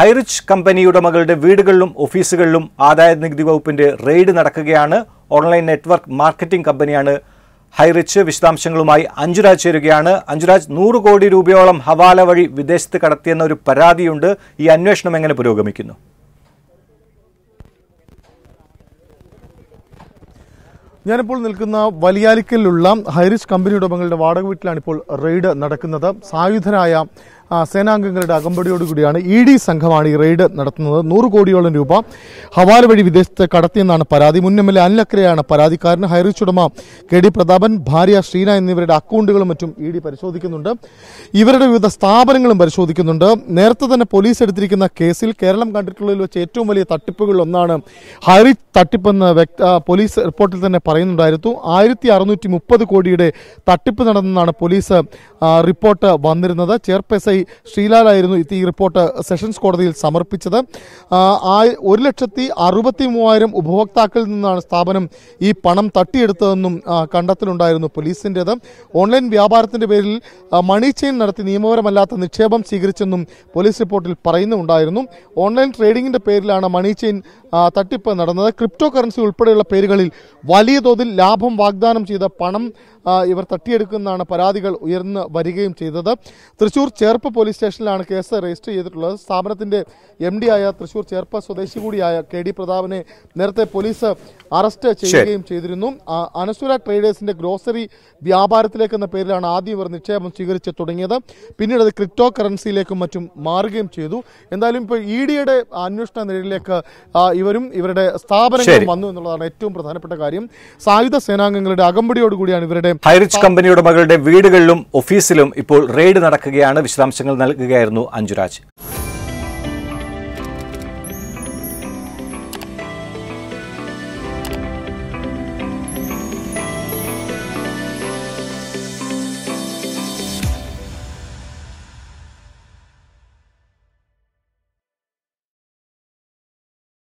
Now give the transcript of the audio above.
Highrich company ഉടമകളുടെ വീടുകളിലും ഓഫീസുകളിലും ആദായ നികുതി വകുപ്പിന്റെ റെയ്ഡ് നടക്കുകയാണ് ഓൺലൈൻ നെറ്റ്വർക്ക് മാർക്കറ്റിംഗ് കമ്പനിയാണ് ഹൈറിച്ച് വിശദാംശങ്ങളുമായി അഞ്ജുരാജ് ചേരുകയാണ് അഞ്ജുരാജ് നൂറ് കോടി രൂപയോളം ഹവാല വഴി വിദേശത്ത് കടത്തിയെന്ന ഒരു പരാതിയുണ്ട് ഈ അന്വേഷണം എങ്ങനെ പുരോഗമിക്കുന്നു ഞാനിപ്പോൾ നിൽക്കുന്ന വലിയാലിക്കലിലുള്ള ഹൈറിച്ച് കമ്പനി ഉടമകളുടെ വാടക വീട്ടിലാണ് ഇപ്പോൾ റെയ്ഡ് നടക്കുന്നത് സായുധനായ സേനാംഗങ്ങളുടെ അകമ്പടിയോടുകൂടിയാണ് ഇ ഡി സംഘമാണ് ഈ റെയ്ഡ് നടത്തുന്നത് നൂറ് കോടിയോളം രൂപ ഹവാല വഴി വിദേശത്ത് കടത്തിയെന്നാണ് പരാതി മുൻ എം എൽ എ അനിലക്കരയാണ് പരാതിക്കാരൻ ഹൈറിച്ച് ഉടമ കെ ഡി പ്രതാപൻ ഭാര്യ ശ്രീന എന്നിവരുടെ അക്കൗണ്ടുകളും മറ്റും ഇ ഡി പരിശോധിക്കുന്നുണ്ട് ഇവരുടെ വിവിധ സ്ഥാപനങ്ങളും പരിശോധിക്കുന്നുണ്ട് നേരത്തെ തന്നെ പോലീസ് എടുത്തിരിക്കുന്ന കേസിൽ കേരളം കണ്ടിട്ടുള്ളതിൽ വെച്ച് ഏറ്റവും വലിയ തട്ടിപ്പുകളിൽ ഒന്നാണ് ഹൈറിച്ച് തട്ടിപ്പെന്ന് പോലീസ് റിപ്പോർട്ടിൽ തന്നെ പറയുന്നുണ്ടായിരുന്നു ആയിരത്തി അറുന്നൂറ്റി മുപ്പത് കോടിയുടെ തട്ടിപ്പ് നടന്നെന്നാണ് പോലീസ് റിപ്പോർട്ട് വന്നിരുന്നത് ചെയർപേഴ്സൈ ശ്രീലാലായിരുന്നു ഈ റിപ്പോർട്ട് സെഷൻസ് കോടതിയിൽ സമർപ്പിച്ചത് ഒരു ലക്ഷത്തി അറുപത്തി മൂവായിരം ഉപഭോക്താക്കളിൽ നിന്നാണ് സ്ഥാപനം ഈ പണം തട്ടിയെടുത്തതെന്നും കണ്ടെത്തലുണ്ടായിരുന്നു പോലീസിൻ്റെത് ഓൺലൈൻ വ്യാപാരത്തിൻ്റെ പേരിൽ മണി ചെയിൻ നടത്തി നിയമപരമല്ലാത്ത നിക്ഷേപം സ്വീകരിച്ചെന്നും പോലീസ് റിപ്പോർട്ടിൽ പറയുന്നുണ്ടായിരുന്നു ഓൺലൈൻ ട്രേഡിങ്ങിൻ്റെ പേരിലാണ് മണി ചെയിൻ തട്ടിപ്പ് നടന്നത് ക്രിപ്റ്റോ കറൻസി ഉൾപ്പെടെയുള്ള പേരുകളിൽ വലിയ തോതിൽ ലാഭം വാഗ്ദാനം ചെയ്ത പണം ഇവർ തട്ടിയെടുക്കുന്നതാണ് പരാതികൾ ഉയർന്നു വരികയും ചെയ്തത് തൃശൂർ ചേർ തേപ്പ് പോലീസ് സ്റ്റേഷനിലാണ് കേസ് രജിസ്റ്റർ ചെയ്തിട്ടുള്ളത് സ്ഥാപനത്തിന്റെ എം ആയ തൃശൂർ ചേർപ്പ സ്വദേശി കൂടിയായ കെ ഡി പ്രതാപനെ നേരത്തെ പോലീസ് അറസ്റ്റ് ചെയ്യുകയും ചെയ്തിരുന്നു അനസുര ട്രേഡേഴ്സിന്റെ ഗ്രോസറി വ്യാപാരത്തിലേക്ക് എന്ന പേരിലാണ് ആദ്യം ഇവർ നിക്ഷേപം സ്വീകരിച്ച് തുടങ്ങിയത് പിന്നീട് അത് ക്രിപ്റ്റോ കറൻസിയിലേക്കും മറ്റും മാറുകയും ചെയ്തു എന്തായാലും ഇപ്പോൾ ഇ ഡിയുടെ അന്വേഷണ നിരയിലേക്ക് ഇവരും ഇവരുടെ സ്ഥാപനങ്ങളും വന്നു എന്നുള്ളതാണ് ഏറ്റവും പ്രധാനപ്പെട്ട കാര്യം സായുധ സേനാംഗങ്ങളുടെ അകമ്പടിയോടുകൂടിയാണ് ഇവരുടെ ഹൈറിച്ച് കമ്പനിയുടെ മകളുടെ വീടുകളിലും ഓഫീസിലും ഇപ്പോൾ റെയ്ഡ് നടക്കുകയാണ് വിശദാംശം വിശദാംശങ്ങൾ നൽകുകയായിരുന്നു അഞ്ജുരാജ്